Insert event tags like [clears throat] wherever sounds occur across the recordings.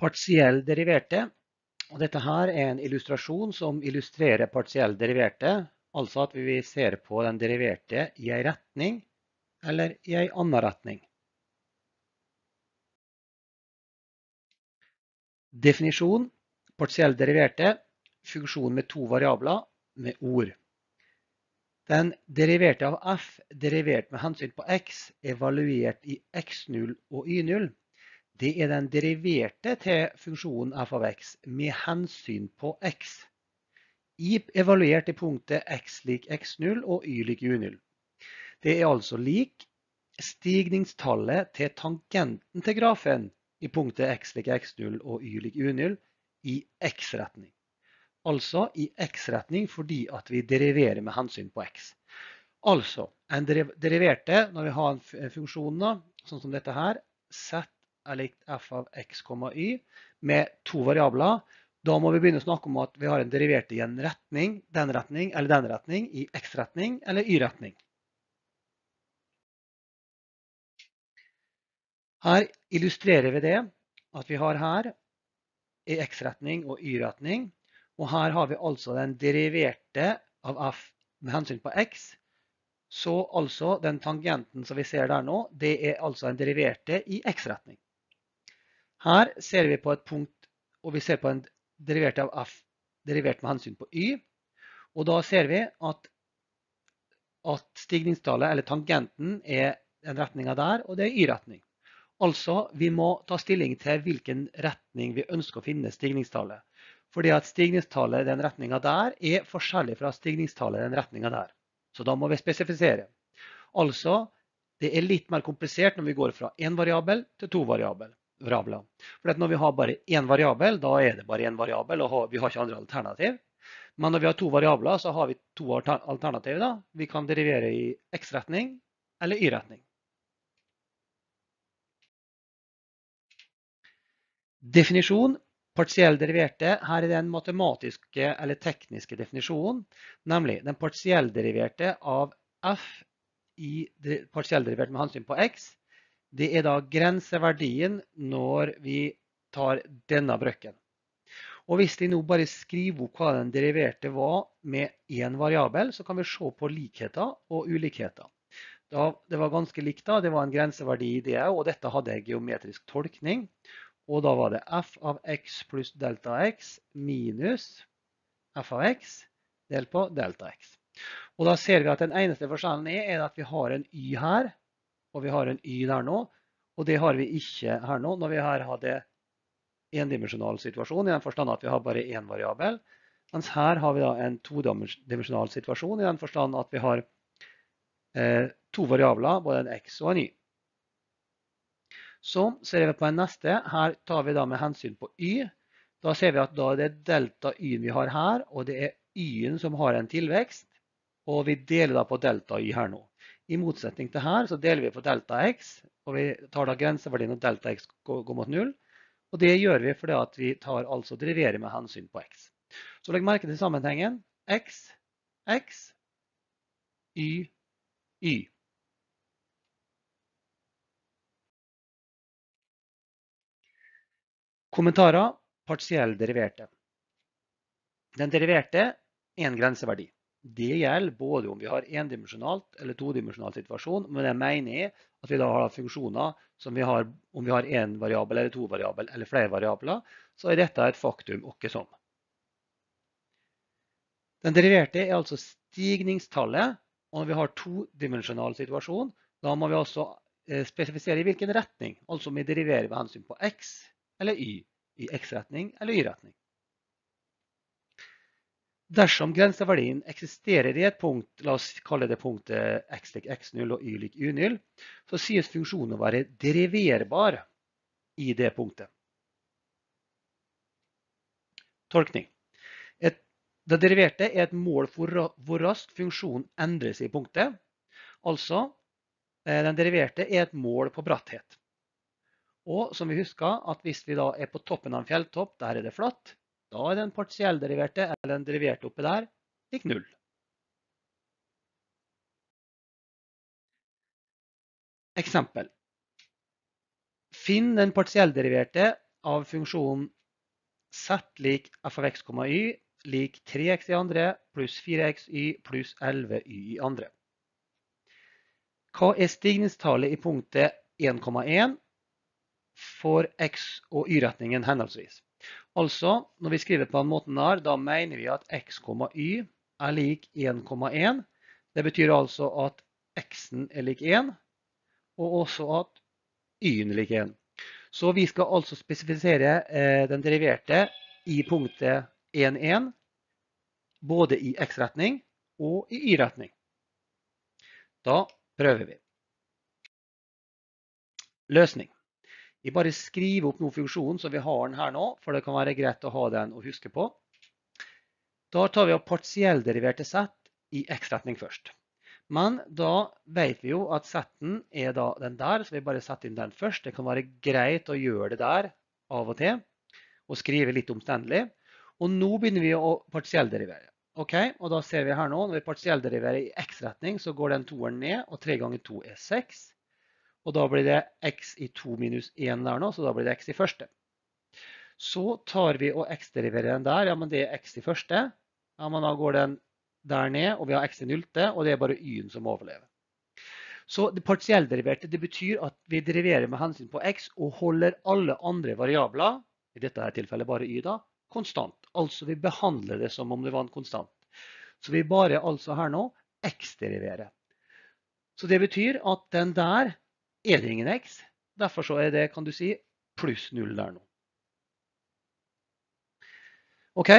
partiell deriverte. Og dette her er en illustrasjon som illustrerer partiell deriverte, altså at vi ser på den deriverte i en retning eller i en annen retning. Definisjon partiell deriverte funksjon med to variabler med ord. Den deriverte av f, derivert med hensyn på x, evaluert i x0 og y0 det er den deriverte til funksjonen f av x med hensyn på x. I evaluert i punktet x lik x0 og y lik u0. Det er altså lik stigningstallet til tangenten til grafen i punktet x lik x0 og y lik u0 i x-retning. Altså i x-retning fordi at vi deriverer med hensyn på x. Altså, en deriverte, når vi har en funksjon, sånn som dette her, sett er likt f av x, y med to variabler. Da må vi begynne å snakke om at vi har en derivert i en retning, den retning eller den retning, i x-retning eller y-retning. Her illustrerer vi det at vi har her i x-retning og y-retning, og her har vi altså den deriverte av f med hensyn på x, så altså den tangenten som vi ser der nå, det er altså en deriverte i x-retning. Her ser vi på et punkt, og vi ser på en derivert av f, derivert med hensyn på y. Og da ser vi at, at stigningstallet, eller tangenten, er den retninga der, og det er y-retning. Altså, vi må ta stilling til hvilken retning vi ønsker å finne stigningstallet. Fordi at stigningstallet i den retninga der er forskjellig fra stigningstallet i den retninga der. Så da må vi spesifisere. Altså, det er litt mer komplisert når vi går fra én variabel til to variabel variabler. For når vi har bare én variabel, da er det bare én variabel, og vi har ikke andre alternativ. Men når vi har to variabler, så har vi to alternativer. Vi kan derivere i x-retning eller y-retning. Definisjon. Partiell deriverte. Her er den matematiske eller tekniske definisjonen, nemlig den deriverte av f i partiellderivert med hensyn på x det er da grenseverdien når vi tar denne brøkken. Og hvis de nå bare skriver opp hva den deriverte var med én variabel, så kan vi se på likheter og ulikheter. Da, det var ganske likt da, det var en grenseverdi i det og dette hadde en geometrisk tolkning. Og da var det f av x pluss delta x minus f av x delt på delta x. Og da ser vi at den eneste forskjellen er, er at vi har en y her, og vi har en y der nå. Og det har vi ikke her nå, når vi her hadde det endimensjonal situasjon, i den forstand at vi har bare én variabel. Mens her har vi da en todimensjonal situasjon, i den forstand at vi har eh, to variabler, både en x og en y. Så ser vi på den neste. Her tar vi da med hensyn på y. Da ser vi at da det er delta y-en vi har her, og det er y-en som har en tilvekst. Og vi deler da på delta y her nå. I motsetning til her så deler vi på delta x, og vi tar da grenseverdien når delta x går mot null. Og det gjør vi fordi at vi tar altså deriverer med hensyn på x. Så legg merke til sammenhengen x, x, y, y. Kommentarer partiell deriverte. Den deriverte er en grenseverdi. Det gjelder både om vi har endimensjonalt eller todimensjonal situasjon, men jeg mener er at vi da har funksjoner som vi har, om vi har én variabel eller to variabel eller flere variabler, så er dette et faktum åkke som. Den deriverte er altså stigningstallet, og når vi har todimensjonal situasjon, da må vi også eh, spesifisere i hvilken retning, altså om vi deriverer med hensyn på x eller y, i x-retning eller y-retning. Dersom grenseverdien eksisterer i et punkt, la oss kalle det punktet x lik x0 og y lik u 0 så sies funksjonen å være deriverbar i det punktet. Tolkning. Et, det deriverte er et mål for hvor raskt funksjonen endres i punktet. Altså, eh, den deriverte er et mål på bratthet. Og som vi husker, at hvis vi da er på toppen av en fjelltopp, der er det flatt, da er den partiellderiverte, eller den deriverte oppi der, lik null. Eksempel. Finn den partiellderiverte av funksjonen z lik f av x, y lik 3x i andre pluss 4xy pluss 11y i andre. Hva er stigningstallet i punktet 1,1 for x- og y-retningen henholdsvis? Altså, når vi skriver på den måten her, da mener vi at x, y er lik 1,1. Det betyr altså at x-en er lik 1, og også at y-en er lik 1. Så vi skal altså spesifisere eh, den deriverte i punktet 1,1, både i x-retning og i y-retning. Da prøver vi. Løsning. Vi bare skriver opp noen funksjonen, så vi har den her nå, for det kan være greit å ha den å huske på. Da tar vi opp partiellderiverte sett i x-retning først. Men da vet vi jo at setten er da den der, så vi bare setter inn den først. Det kan være greit å gjøre det der av og til, og skrive litt omstendelig. Og nå begynner vi å partiellderivere. Ok, og da ser vi her nå, når vi partiellderivere i x-retning, så går den toeren ned, og 3 ganger 2 er 6. Og da blir det x i 2 minus 1 der nå, så da blir det x i første. Så tar vi og x-deriverer den der. Ja, men det er x i første. Ja, men da går den der ned, og vi har x i nullte, og det er bare y-en som overlever. Så det partiellderiverte det betyr at vi deriverer med hensyn på x og holder alle andre variabler, i dette tilfellet bare y, da, konstant. Altså vi behandler det som om det var en konstant. Så vi bare altså her nå x-deriverer. Så det betyr at den der er det ingen x. Derfor så er det, kan du si, pluss null der nå. OK.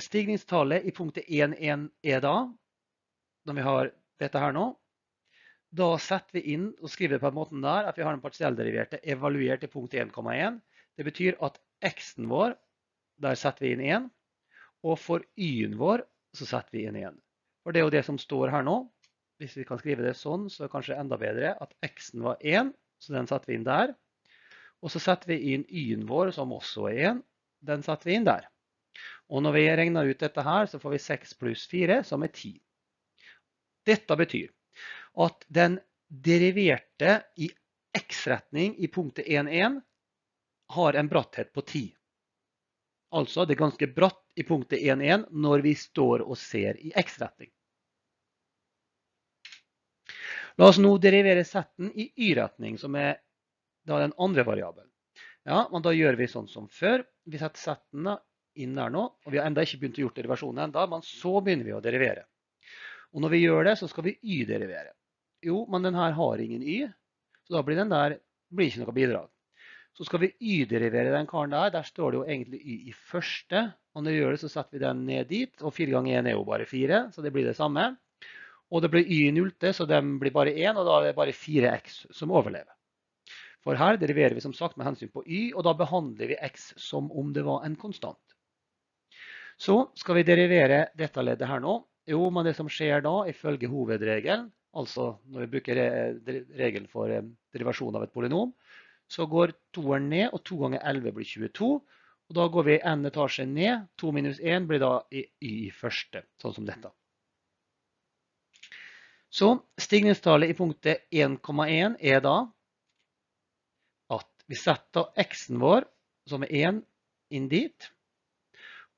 Stigningstallet i punktet 1,1 er da, når vi har dette her nå, da setter vi inn og skriver på en måte der at vi har den partiellderiverte evaluert i punkt 1,1. Det betyr at x-en vår, der setter vi inn 1. Og for y-en vår så setter vi inn 1. For det er jo det som står her nå hvis vi kan skrive det sånn, så er det kanskje enda bedre at x-en var 1, så den setter vi inn der. Og så setter vi inn y-en vår, som også er 1. Den setter vi inn der. Og når vi regner ut dette her, så får vi 6 pluss 4, som er 10. Dette betyr at den deriverte i x-retning i punktet 1-1 har en bratthet på 10. Altså det er ganske bratt i punktet 1-1 når vi står og ser i x-retning. La oss nå derivere setten i y-retning, som er den andre variabelen. Ja, men da gjør vi sånn som før. Vi setter setten inn der nå, og vi har enda ikke begynt å gjøre derivasjonen enda, men så begynner vi å derivere. Og når vi gjør det, så skal vi y-derivere. Jo, men den her har ingen y, så da blir den der blir ikke noe bidrag. Så skal vi y-derivere den karen der. Der står det jo egentlig y i første. Og når vi gjør det, så setter vi den ned dit. Og 4 ganger 1 er jo bare 4, så det blir det samme. Og det blir Y0, så de blir bare én, og da er det bare 4X som overlever. For her deriverer vi som sagt med hensyn på Y, og da behandler vi X som om det var en konstant. Så skal vi derivere dette leddet her nå. Jo, men det som skjer da, ifølge hovedregelen, altså når vi bruker eh, regelen for eh, derivasjon av et polynom, så går toeren ned, og 2 ganger 11 blir 22. Og da går vi en etasje ned. 2 minus 1 blir da i, i første, sånn som dette. Så stigningstallet i punktet 1,1 er da at vi setter x-en vår, som er 1, inn dit.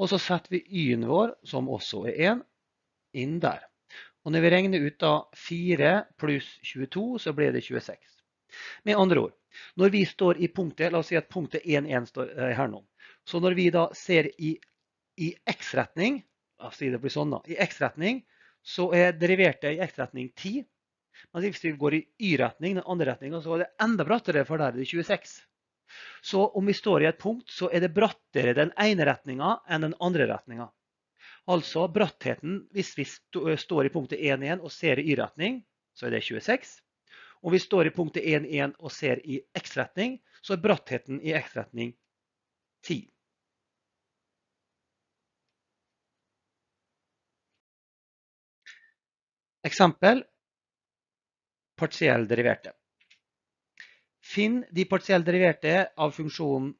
Og så setter vi y-en vår, som også er 1, inn der. Og når vi regner ut da 4 pluss 22, så blir det 26. Med andre ord, når vi står i punktet, la oss si at punktet 1,1 står eh, her nå. Så når vi da ser i, i x-retning, la oss si det blir sånn da, i x-retning, så er deriverte i x-retning 10. Men hvis vi går i y-retning, den andre retningen, så er det enda brattere, for der er det 26. Så om vi står i et punkt, så er det brattere den ene retninga enn den andre retninga. Altså brattheten hvis vi står i punktet 1-1 og ser i y-retning, så er det 26. Om vi står i punktet 1-1 og ser i x-retning, så er brattheten i x-retning 10. Eksempel partiell deriverte. Finn de partiell deriverte av funksjonen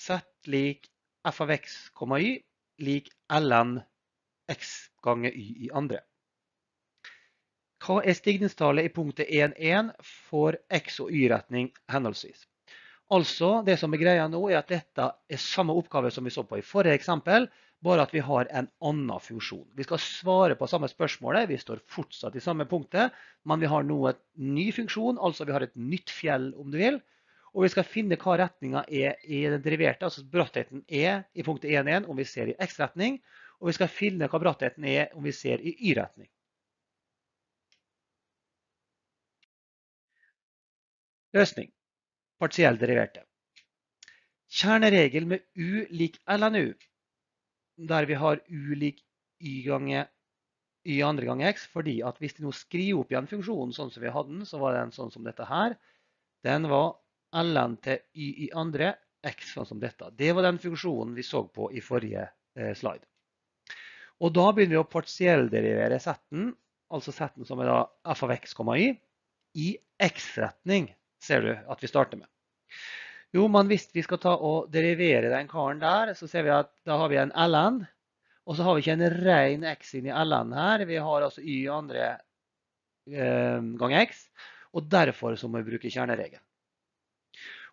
z lik f av x, y lik ln x ganger y i andre. Hva er stigningstallet i punktet 1,1 for x og y-retning henholdsvis? Altså, det som er greia nå, er at dette er samme oppgave som vi så på i forrige eksempel, bare at vi har en annen funksjon. Vi skal svare på samme spørsmålet, vi står fortsatt i samme punktet, men vi har nå en ny funksjon, altså vi har et nytt fjell, om du vil. Og vi skal finne hva retninga er i den deriverte, altså brattheten er i punktet 1,1 om vi ser i x-retning, og vi skal finne hva brattheten er om vi ser i y-retning. Løsning. Partiell deriverte. Kjerneregel med u lik lnu der vi har u lik y gange y andre gange x, fordi at hvis de nå skriver opp igjen funksjonen sånn som vi hadde den, så var den sånn som dette her. Den var ln til y i andre x sånn som dette. Det var den funksjonen vi så på i forrige eh, slide. Og da begynner vi å partiellderivere z-en, altså setten som er da f av x, y, i x-retning, ser du at vi starter med. Jo, men hvis vi skal ta og derivere den karen der, så ser vi at da har vi en ln. Og så har vi ikke en ren x inn i ln her. Vi har altså y andre eh, gang x. Og derfor så må vi bruke kjerneregelen.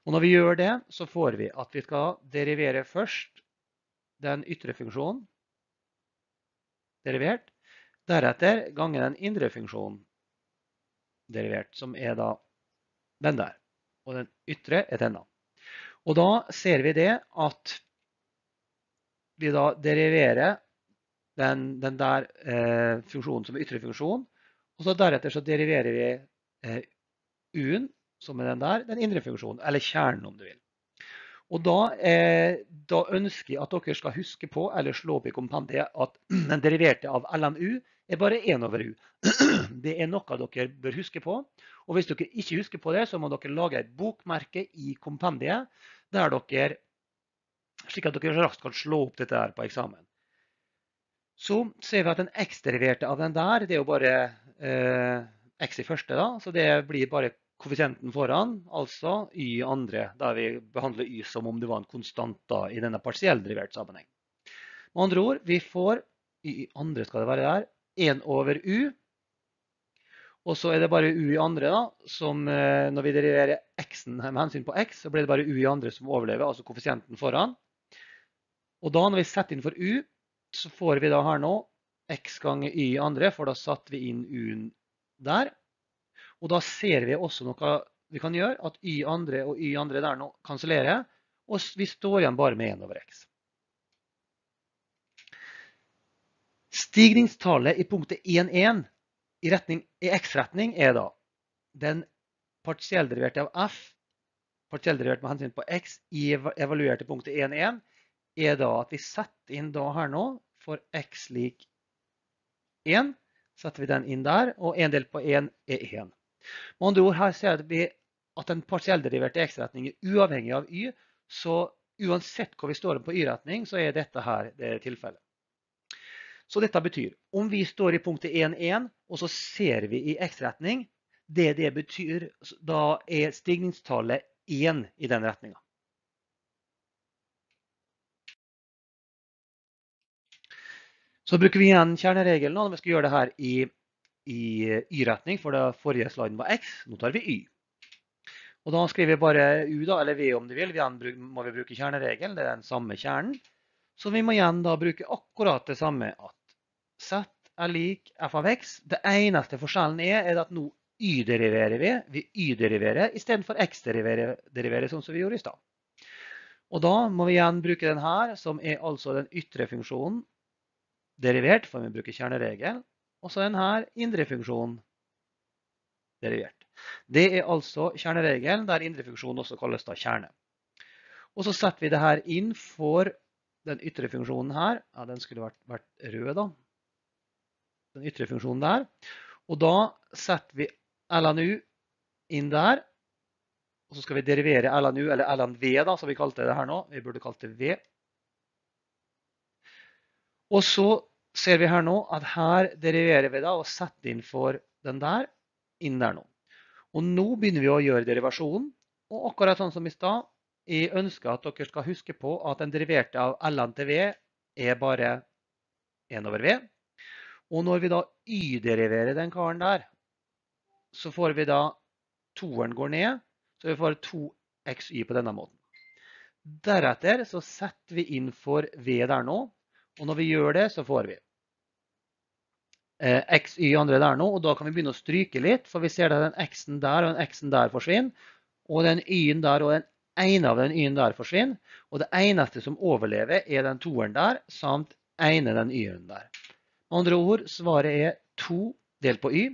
Og når vi gjør det, så får vi at vi skal derivere først den ytre funksjonen. Derivert. Deretter ganger den indre funksjonen. Derivert, som er da den der. Og den ytre er denne. Og da ser vi det at vi da deriverer den, den der eh, funksjonen som er ytre funksjon, og så deretter så deriverer vi eh, u-en, som er den der, den indre funksjonen, eller kjernen om du vil. Og da, eh, da, ønsker jeg at dere skal huske på eller slå opp i kompendiet at [clears throat] den deriverte av LMU er bare 1 over U. [clears throat] Det er noe dere bør huske på. Og hvis dere ikke husker på det, så må dere lage et bokmerke i kompendiet der dere, slik at dere raskt kan slå opp dette her på eksamen. Så ser vi at den eksteriverte av den der, det er jo bare eh, x i første, da, så det blir bare koeffisienten foran, altså y i andre, der vi behandler y som om det var en konstant da, i denne partiell derivert sammenheng. Med andre ord, vi får y i andre skal det være der, 1 over u og så er det bare u i andre, da, som eh, når vi deriverer x-en med hensyn på x, så blir det bare u i andre som overlever, altså koeffisienten foran. Og da når vi setter inn for u, så får vi da her nå x ganger y i andre, for da satte vi inn u-en der. Og da ser vi også noe vi kan gjøre, at y i andre og y i andre der nå kansellerer, og vi står igjen bare med 1 over x. Stigningstallet i punktet 1,1 i, retning, i x-retning er da den partiellderiverte av f, partiellderivert med hensyn på x, i evaluerte punktet 1, 1, er da at vi setter inn da her nå for x lik 1. Setter vi den inn der, og en del på 1 er 1. Med andre ord her ser vi at den partiellderiverte x-retning er uavhengig av y, så uansett hvor vi står på y-retning, så er dette her det tilfellet. Så dette betyr om vi står i punktet 1,1 og så ser vi i x-retning, det det betyr, da er stigningstallet 1 i den retninga. Så bruker vi igjen kjerneregelen når vi skal gjøre det her i, i y-retning, for det forrige sliden var x, nå tar vi y. Og da skriver vi bare u da, eller v om du vil, vi må vi bruke kjerneregelen, det er den samme kjernen. Så vi må igjen da bruke akkurat det samme at Z er lik f av x. Det eneste forskjellen er, er at nå y-deriverer vi. Vi y-deriverer istedenfor x-deriverer, sånn som vi gjorde i stad. Og da må vi igjen bruke den her, som er altså den ytre funksjonen derivert, for vi bruker kjerneregel. Og så den her indre funksjonen derivert. Det er altså kjerneregelen, der indre funksjon også kalles da kjerne. Og så setter vi det her inn for den yttre funksjonen her, ja, den skulle vært, vært rød da. Den yttre funksjonen der. Og da setter vi LNU inn der. Og så skal vi derivere LNU, eller LNV da, som vi kalte det her nå. Vi burde kalt det V. Og så ser vi her nå at her deriverer vi da og setter inn for den der, inn der nå. Og nå begynner vi å gjøre derivasjonen. Og akkurat sånn som i stad, jeg ønsker at dere skal huske på at den deriverte av ln til v er bare 1 over v. Og når vi da y-deriverer den karen der, så får vi da 2-en går ned, så vi får 2xy på denne måten. Deretter så setter vi inn for v der nå, og når vi gjør det så får vi eh, xy andre der nå, og da kan vi begynne å stryke litt, for vi ser at den x-en der og den x-en der forsvinner, og den y-en der og den ene av den y-en der forsvinner, og det eneste som overlever, er den toeren der, samt ene den y-en der. Med andre ord, svaret er 2 delt på y.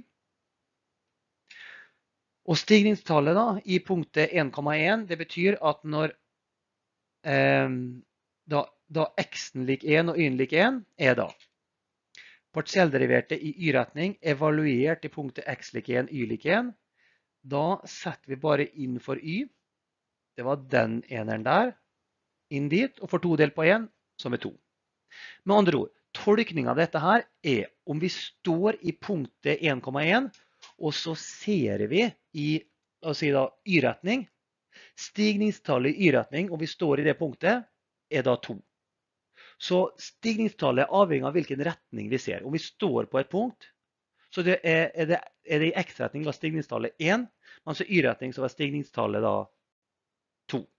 Og stigningstallet da, i punktet 1,1, det betyr at når eh, da, da x-en lik 1 og y-en lik 1 er da partiellderiverte i y-retning evaluert i punktet x lik 1, y lik 1. Da setter vi bare inn for y. Det var den eneren der. Inn dit og for to delt på én, som er to. Med andre ord, tolkninga av dette her er om vi står i punktet 1,1, og så ser vi i si da, y-retning. Stigningstallet i y-retning, om vi står i det punktet, er da 2. Så stigningstallet er avhengig av hvilken retning vi ser. Om vi står på et punkt, så det er, er, det, er, det, i x-retning var stigningstallet 1, mens i y-retning så var stigningstallet da tout